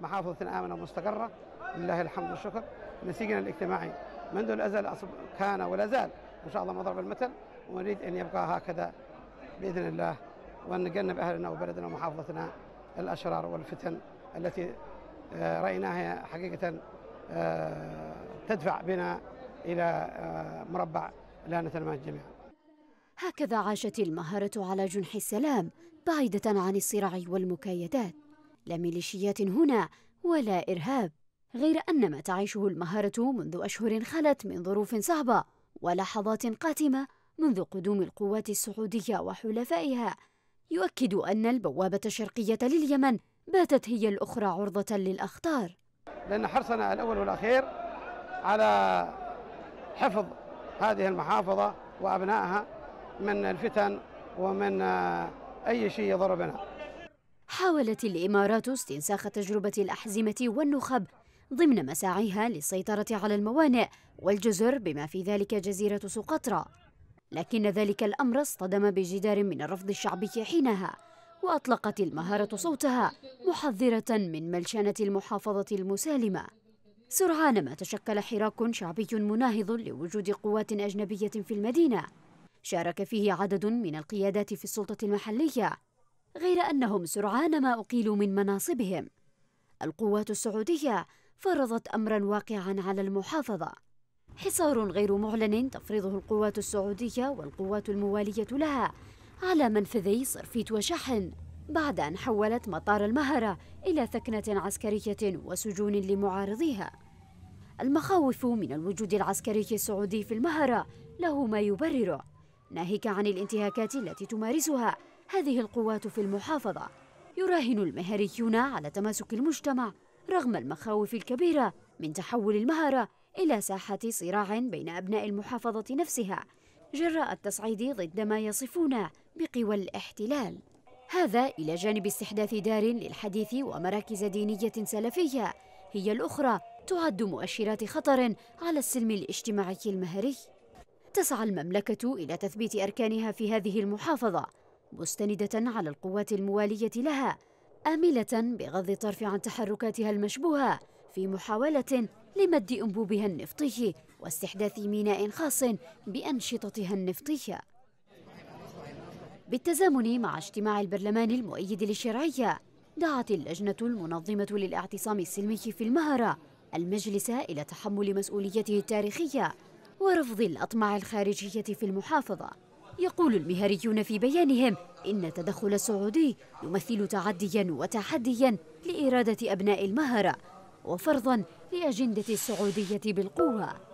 محافظة آمنة مستقرة لله الحمد والشكر نسيجنا الاجتماعي منذ الأزل كان ولا زال إن شاء الله مضرب المثل ونريد أن يبقى هكذا بإذن الله وأن نجنب أهلنا وبلدنا ومحافظتنا الأشرار والفتن التي آه، رأيناها حقيقة آه، تدفع بنا إلى آه، مربع لا نتنمى الجميع هكذا عاشت المهارة على جنح السلام بعيدة عن الصراع والمكايدات لا ميليشيات هنا ولا إرهاب غير أن ما تعيشه المهارة منذ أشهر خلت من ظروف صعبة ولحظات قاتمة منذ قدوم القوات السعودية وحلفائها يؤكد أن البوابة الشرقية لليمن باتت هي الأخرى عرضة للأخطار لأن حرصنا الأول والأخير على حفظ هذه المحافظة وأبنائها من الفتن ومن أي شيء يضر بنا حاولت الإمارات استنساخ تجربة الأحزمة والنخب ضمن مساعيها للسيطرة على الموانئ والجزر بما في ذلك جزيرة سقطرى لكن ذلك الأمر اصطدم بجدار من الرفض الشعبي حينها وأطلقت المهارة صوتها محذرة من ملشنة المحافظة المسالمة سرعان ما تشكل حراك شعبي مناهض لوجود قوات أجنبية في المدينة شارك فيه عدد من القيادات في السلطة المحلية غير أنهم سرعان ما أقيلوا من مناصبهم القوات السعودية فرضت أمرا واقعا على المحافظة حصار غير معلن تفرضه القوات السعودية والقوات الموالية لها على منفذي صرفيت وشحن بعد أن حولت مطار المهرة إلى ثكنة عسكرية وسجون لمعارضيها المخاوف من الوجود العسكري السعودي في المهرة له ما يبرره ناهيك عن الانتهاكات التي تمارسها هذه القوات في المحافظة يراهن المهريون على تماسك المجتمع رغم المخاوف الكبيرة من تحول المهرة إلى ساحة صراع بين أبناء المحافظة نفسها جراء التصعيد ضد ما يصفون بقوى الاحتلال هذا إلى جانب استحداث دار للحديث ومراكز دينية سلفية هي الأخرى تعد مؤشرات خطر على السلم الاجتماعي المهري تسعى المملكة إلى تثبيت أركانها في هذه المحافظة مستندة على القوات الموالية لها آملة بغض الطرف عن تحركاتها المشبوهة في محاولة لمد أنبوبها النفطي واستحداث ميناء خاص بأنشطتها النفطية بالتزامن مع اجتماع البرلمان المؤيد للشرعية دعت اللجنة المنظمة للاعتصام السلمي في المهرة المجلس إلى تحمل مسؤوليته التاريخية ورفض الأطماع الخارجية في المحافظة يقول المهريون في بيانهم إن التدخل السعودي يمثل تعديا وتحديا لإرادة أبناء المهرة وفرضا لأجندة السعودية بالقوة